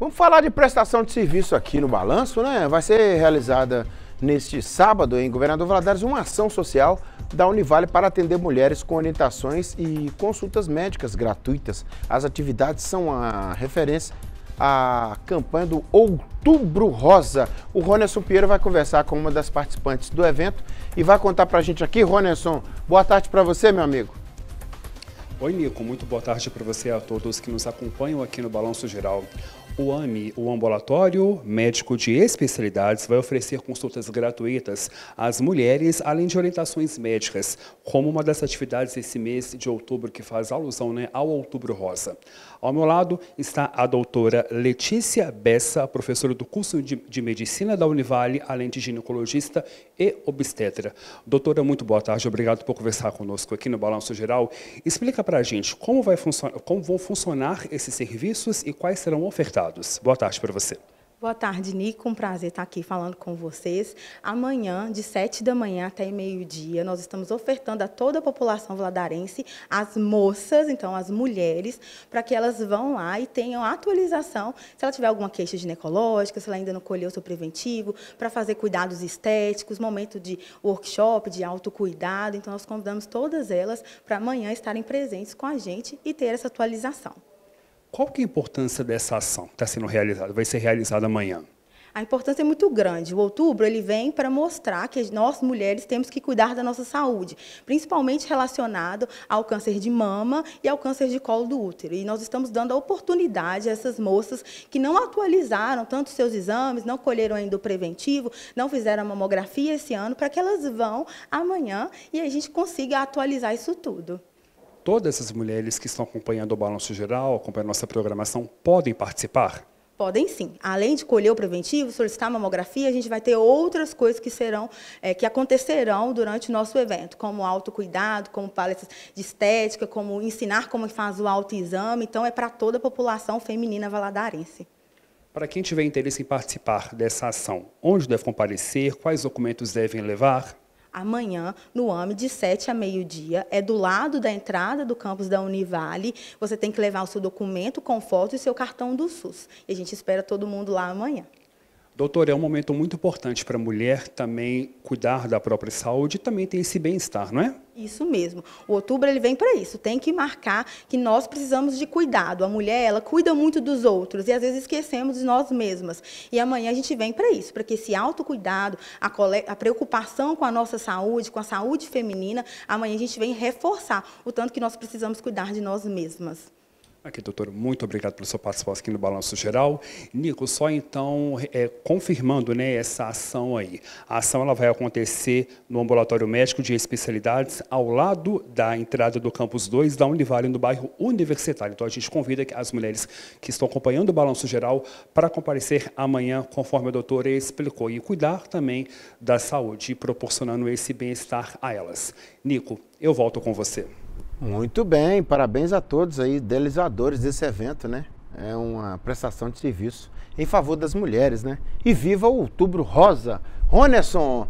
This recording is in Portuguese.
Vamos falar de prestação de serviço aqui no Balanço, né? Vai ser realizada neste sábado em Governador Valadares uma ação social da Univale para atender mulheres com orientações e consultas médicas gratuitas. As atividades são a referência à campanha do Outubro Rosa. O Ronerson Pinheiro vai conversar com uma das participantes do evento e vai contar para a gente aqui. Ronerson, boa tarde para você, meu amigo. Oi, Nico. Muito boa tarde para você e a todos que nos acompanham aqui no Balanço Geral. O AMI, o Ambulatório Médico de Especialidades, vai oferecer consultas gratuitas às mulheres, além de orientações médicas, como uma das atividades desse mês de outubro que faz alusão né, ao Outubro Rosa. Ao meu lado está a doutora Letícia Bessa, professora do curso de, Medicina da Univale, além de ginecologista e obstetra. Doutora, muito boa tarde, obrigado por conversar conosco aqui no Balanço Geral. Explica para a gente como, vai funcionar, como vão funcionar esses serviços e quais serão ofertados. Boa tarde para você. Boa tarde, Nico. Um prazer estar aqui falando com vocês. Amanhã, de 7 da manhã até meio-dia, nós estamos ofertando a toda a população vladarense, as moças, então as mulheres, para que elas vão lá e tenham atualização. Se ela tiver alguma queixa ginecológica, se ela ainda não colheu seu preventivo, para fazer cuidados estéticos, momento de workshop, de autocuidado. Então, nós convidamos todas elas para amanhã estarem presentes com a gente e ter essa atualização. Qual que é a importância dessa ação que está sendo realizada, vai ser realizada amanhã? A importância é muito grande. O outubro ele vem para mostrar que nós mulheres temos que cuidar da nossa saúde, principalmente relacionado ao câncer de mama e ao câncer de colo do útero. E nós estamos dando a oportunidade a essas moças que não atualizaram tanto seus exames, não colheram ainda o preventivo, não fizeram a mamografia esse ano, para que elas vão amanhã e a gente consiga atualizar isso tudo todas as mulheres que estão acompanhando o Balanço Geral, acompanhando nossa programação, podem participar? Podem sim. Além de colher o preventivo, solicitar mamografia, a gente vai ter outras coisas que serão, é, que acontecerão durante o nosso evento, como autocuidado, como palestras de estética, como ensinar como faz o autoexame. Então, é para toda a população feminina valadarense. Para quem tiver interesse em participar dessa ação, onde deve comparecer, quais documentos devem levar? amanhã no AME, de 7 a meio-dia. É do lado da entrada do campus da Univale. Você tem que levar o seu documento com foto e seu cartão do SUS. E a gente espera todo mundo lá amanhã. Doutor, é um momento muito importante para a mulher também cuidar da própria saúde e também ter esse bem-estar, não é? Isso mesmo. O outubro ele vem para isso. Tem que marcar que nós precisamos de cuidado. A mulher, ela cuida muito dos outros e às vezes esquecemos de nós mesmas. E amanhã a gente vem para isso, para que esse autocuidado, a, a preocupação com a nossa saúde, com a saúde feminina, amanhã a gente vem reforçar o tanto que nós precisamos cuidar de nós mesmas. Aqui, doutor, muito obrigado pela sua participação aqui no Balanço Geral. Nico, só então, é, confirmando né, essa ação aí. A ação ela vai acontecer no Ambulatório Médico de Especialidades, ao lado da entrada do Campus 2 da Univale, no bairro Universitário. Então, a gente convida as mulheres que estão acompanhando o Balanço Geral para comparecer amanhã, conforme a doutora explicou, e cuidar também da saúde, proporcionando esse bem-estar a elas. Nico, eu volto com você. Muito bem, parabéns a todos aí, idealizadores desse evento, né? É uma prestação de serviço em favor das mulheres, né? E viva o Outubro Rosa! Ronerson,